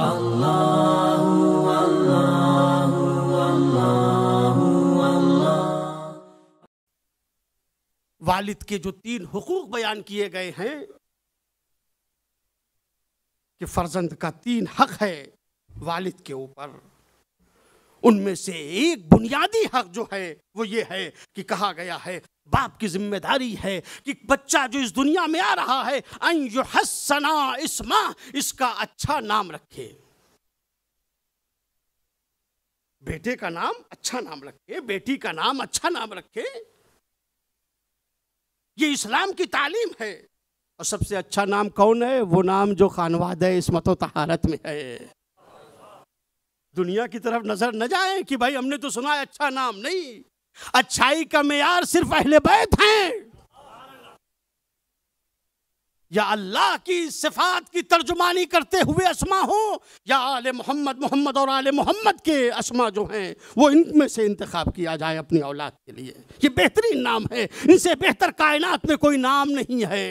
वालिद के जो तीन हुकूक बयान किए गए हैं कि फर्जंद का तीन हक है वालिद के ऊपर उनमें से एक बुनियादी हक जो है वो ये है कि कहा गया है बाप की जिम्मेदारी है कि बच्चा जो इस दुनिया में आ रहा है इसमा इसका अच्छा नाम रखे बेटे का नाम अच्छा नाम रखे बेटी का नाम अच्छा नाम रखे ये इस्लाम की तालीम है और सबसे अच्छा नाम कौन है वो नाम जो खानवाद है इसमत तहारत में है दुनिया की तरफ नज़र न जाए कि भाई हमने तो सुना है अच्छा नाम नहीं अच्छाई का मैार सिर्फ अहले बैत हैं या अल्लाह की सिफात की तर्जुमानी करते हुए असमा हो या आले मोहम्मद मोहम्मद और आल मोहम्मद के असमा जो हैं वो इनमें से इंतखब किया जाए अपनी औलाद के लिए ये बेहतरीन नाम है इनसे बेहतर कायनात में कोई नाम नहीं है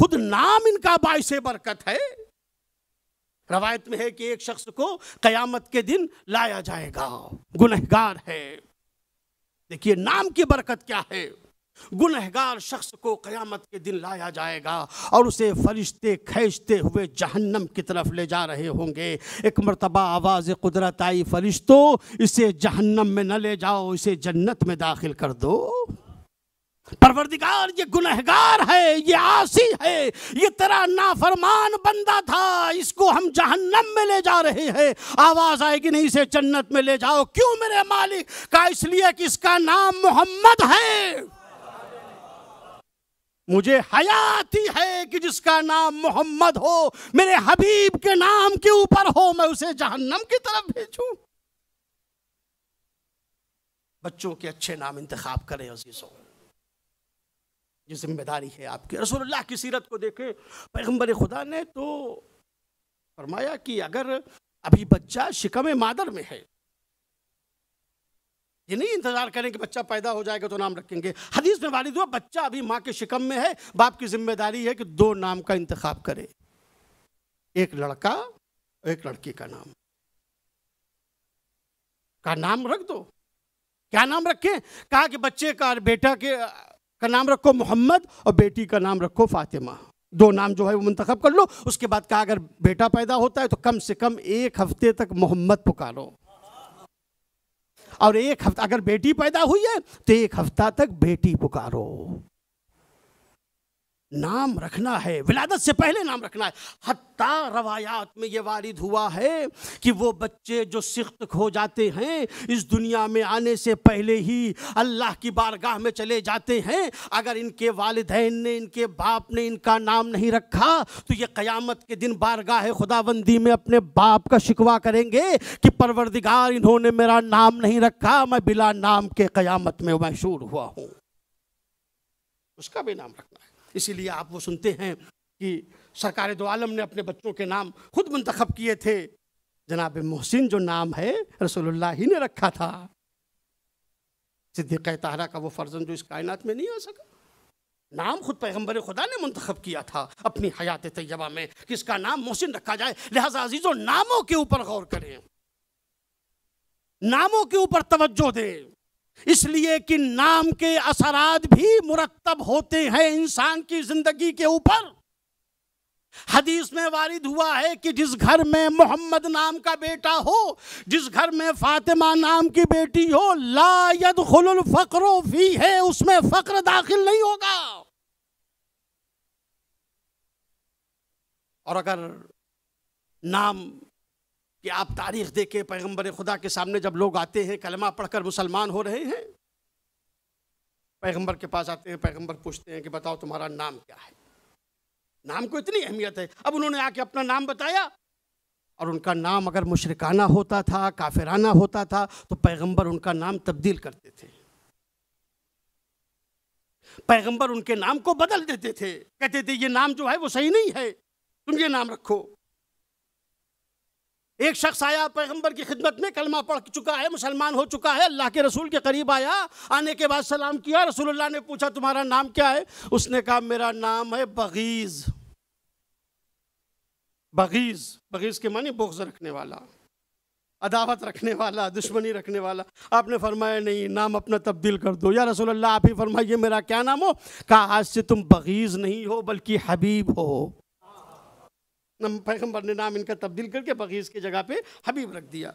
खुद नाम इनका बायस बरकत है रवायत में है कि एक शख्स को कयामत के दिन लाया जाएगा गुनहगार है देखिए नाम की बरकत क्या है गुनहगार शख्स को क़यामत के दिन लाया जाएगा और उसे फरिश्ते खेचते हुए जहन्नम की तरफ ले जा रहे होंगे एक मरतबा आवाज़ कुदरत आई फरिश्तों इसे जहन्नम में न ले जाओ इसे जन्नत में दाखिल कर दो परवरदिगार ये गुनहगार है ये आसी है ये तेरा नाफरमान बंदा था इसको हम जहन्नम में ले जा रहे हैं आवाज़ आएगी नहीं इसे जन्नत में ले जाओ क्यों मेरे मालिक का इसलिए कि इसका नाम मोहम्मद है मुझे हयाती है कि जिसका नाम मोहम्मद हो मेरे हबीब के नाम के ऊपर हो मैं उसे जहन्नम की तरफ भेजू बच्चों के अच्छे नाम इंतखाब करें अजीज़ों ये जिम्मेदारी है आपकी रसोल्ला की सीरत को देखें पैगम्बर खुदा ने तो फरमाया कि अगर अभी बच्चा शिकम मादर में है ये नहीं इंतज़ार करें कि बच्चा पैदा हो जाएगा तो नाम रखेंगे हदीस में वालिद हुआ बच्चा अभी माँ के शिकम में है बाप की जिम्मेदारी है कि दो नाम का इंतखब करे एक लड़का और एक लड़की का नाम का नाम रख दो क्या नाम रखें कहा कि बच्चे का बेटा के का नाम रखो मोहम्मद और बेटी का नाम रखो फातिमा दो नाम जो है वो मंतखब कर लो उसके बाद कहा अगर बेटा पैदा होता है तो कम से कम एक हफ्ते तक मोहम्मद पुकारो और एक हफ्ता अगर बेटी पैदा हुई है तो एक हफ्ता तक बेटी पुकारो नाम रखना है विलादत से पहले नाम रखना है हत्ता रवायात में ये वारिद हुआ है कि वो बच्चे जो सिख्त हो जाते हैं इस दुनिया में आने से पहले ही अल्लाह की बारगाह में चले जाते हैं अगर इनके वालदेन ने इनके बाप ने इनका नाम नहीं रखा तो ये क़यामत के दिन बारगाह खुदाबंदी में अपने बाप का शिकवा करेंगे कि परवरदिगार इन्होंने मेरा नाम नहीं रखा मैं बिला नाम के क़यामत में मशहूर हुआ हूँ उसका भी नाम रखना है इसीलिए आप वो सुनते हैं कि सरकार दो आलम ने अपने बच्चों के नाम खुद मंतखब किए थे जनाब मोहसिन जो नाम है रसोल्ला ही ने रखा था सिद्दीक तहरा का वो फर्जन जो इस कायनात में नहीं आ सका नाम खुद पैगम्बर खुदा ने मंतखब किया था अपनी हयात तैयबा में किसका नाम मोहसिन रखा जाए लिहाजा अजीज़ों नामों के ऊपर गौर करें नामों के ऊपर तवज्जो दें इसलिए कि नाम के असरात भी मुरतब होते हैं इंसान की जिंदगी के ऊपर हदीस में वारिद हुआ है कि जिस घर में मोहम्मद नाम का बेटा हो जिस घर में फातिमा नाम की बेटी हो लायद खुल फकरो भी है उसमें फक्र दाखिल नहीं होगा और अगर नाम कि आप तारीख देखें पैगंबर पैगम्बर खुदा के सामने जब लोग आते हैं कलमा पढ़कर मुसलमान हो रहे हैं पैगम्बर के पास आते हैं पैगम्बर पूछते हैं कि बताओ तुम्हारा नाम क्या है नाम को इतनी अहमियत है अब उन्होंने आके अपना नाम बताया और उनका नाम अगर मुशरकाना होता था काफिराना होता था तो पैगंबर उनका नाम तब्दील करते थे पैगंबर उनके नाम को बदल देते थे कहते थे ये नाम जो है वो सही नहीं है तुम ये नाम रखो एक शख्स आया पैगंबर की खिदमत में कलमा पढ़ चुका है मुसलमान हो चुका है अल्लाह के रसूल के करीब आया आने के बाद सलाम किया रसूलुल्लाह ने पूछा तुम्हारा नाम क्या है उसने कहा मेरा नाम है बगीज़ बगीज़ बगीज़ के माने बोग्ज रखने वाला अदावत रखने वाला दुश्मनी रखने वाला आपने फरमाया नहीं नाम अपना तब्दील कर दो या रसोल्ला आप ही फरमाइए मेरा क्या नाम हो कहा आज से तुम बगीज़ नहीं हो बल्कि हबीब हो पैगम्बर ने नाम इनका तब्दील करके बगीज की जगह पे हबीब रख दिया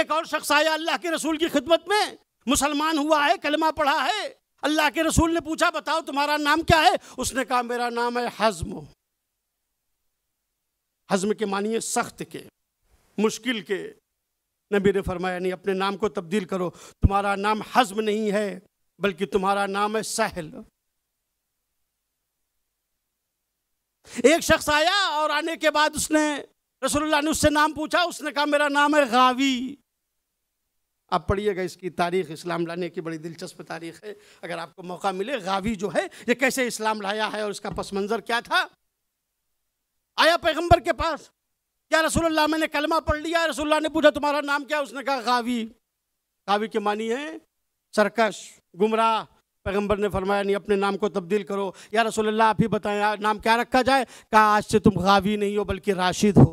एक और शख्स आया अल्लाह के रसूल की खिदमत में मुसलमान हुआ है कलमा पढ़ा है अल्लाह के रसूल ने पूछा बताओ तुम्हारा नाम क्या है उसने कहा मेरा नाम है हज़म हज़म के मानिए सख्त के मुश्किल के नबी ने फरमाया नहीं अपने नाम को तब्दील करो तुम्हारा नाम हज़म नहीं है बल्कि तुम्हारा नाम है सहल एक शख्स आया और आने के बाद उसने रसोल्ला ने उससे नाम पूछा उसने कहा मेरा नाम है गावी आप पढ़िएगा इसकी तारीख इस्लाम लाने की बड़ी दिलचस्प तारीख है अगर आपको मौका मिले गावी जो है ये कैसे इस्लाम लाया है और इसका पस मंज़र क्या था आया पैगंबर के पास क्या रसोल्ला मैंने कलमा पढ़ लिया रसोल्ला ने पूछा तुम्हारा नाम क्या उसने कहा गावी गावी के मानी है सरकश गुमराह पैगम्बर ने फरमाया नहीं अपने नाम को तब्दील करो या रसोल्ला आप ही बताएं नाम क्या रखा जाए कहा आज से तुम गावी नहीं हो बल्कि राशिद हो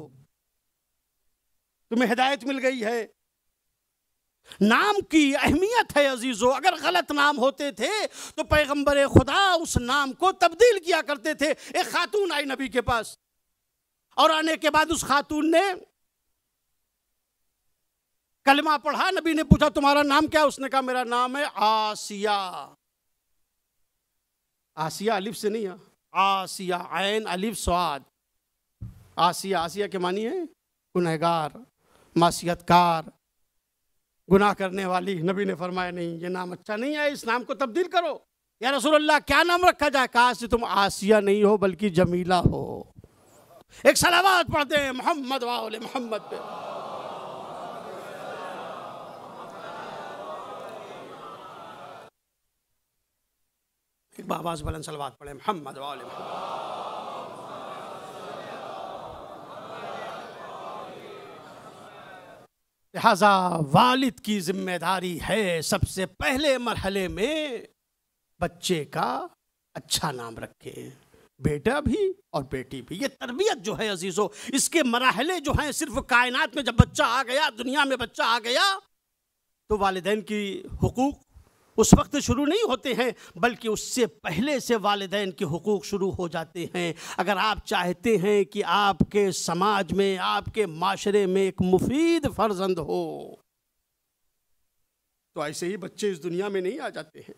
तुम्हें हिदायत मिल गई है नाम की अहमियत है अजीज़ों अगर गलत नाम होते थे तो पैगम्बर खुदा उस नाम को तब्दील किया करते थे एक खातून आई नबी के पास और आने के बाद उस खातून ने कलमा पढ़ा नबी ने पूछा तुम्हारा नाम क्या उसने कहा मेरा नाम है आसिया आसिया अलिफ से नहीं है आसिया आयन अलिफ स्वाद आसिया आसिया के मानिए गुनहगार मासीतकार गुनाह करने वाली नबी ने फरमाया नहीं ये नाम अच्छा नहीं है इस नाम को तब्दील करो या रसोल्ला क्या नाम रखा जाए काश तुम आसिया नहीं हो बल्कि जमीला हो एक सलावात पढ़ते हैं मोहम्मद वाह मोहम्मद पे एक बाबाज बलन सलवात पढ़े मोहम्मद वाले लिहाजा वालिद की जिम्मेदारी है सबसे पहले मरहले में बच्चे का अच्छा नाम रखे बेटा भी और बेटी भी ये तरबियत जो है अजीज़ो इसके मरहले जो हैं सिर्फ कायनात में जब बच्चा आ गया दुनिया में बच्चा आ गया तो वालदेन की हकूक़ उस वक्त शुरू नहीं होते हैं बल्कि उससे पहले से वालदेन के हकूक़ शुरू हो जाते हैं अगर आप चाहते हैं कि आपके समाज में आपके माशरे में एक मुफीद फर्जंद हो तो ऐसे ही बच्चे इस दुनिया में नहीं आ जाते हैं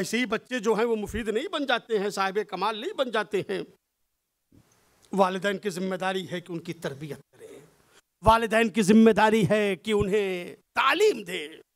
ऐसे ही बच्चे जो हैं वो मुफीद नहीं बन जाते हैं साहिब कमाल नहीं बन जाते हैं वालदेन की जिम्मेदारी है कि उनकी तरबियत करें वालदेन की जिम्मेदारी है कि उन्हें तालीम दें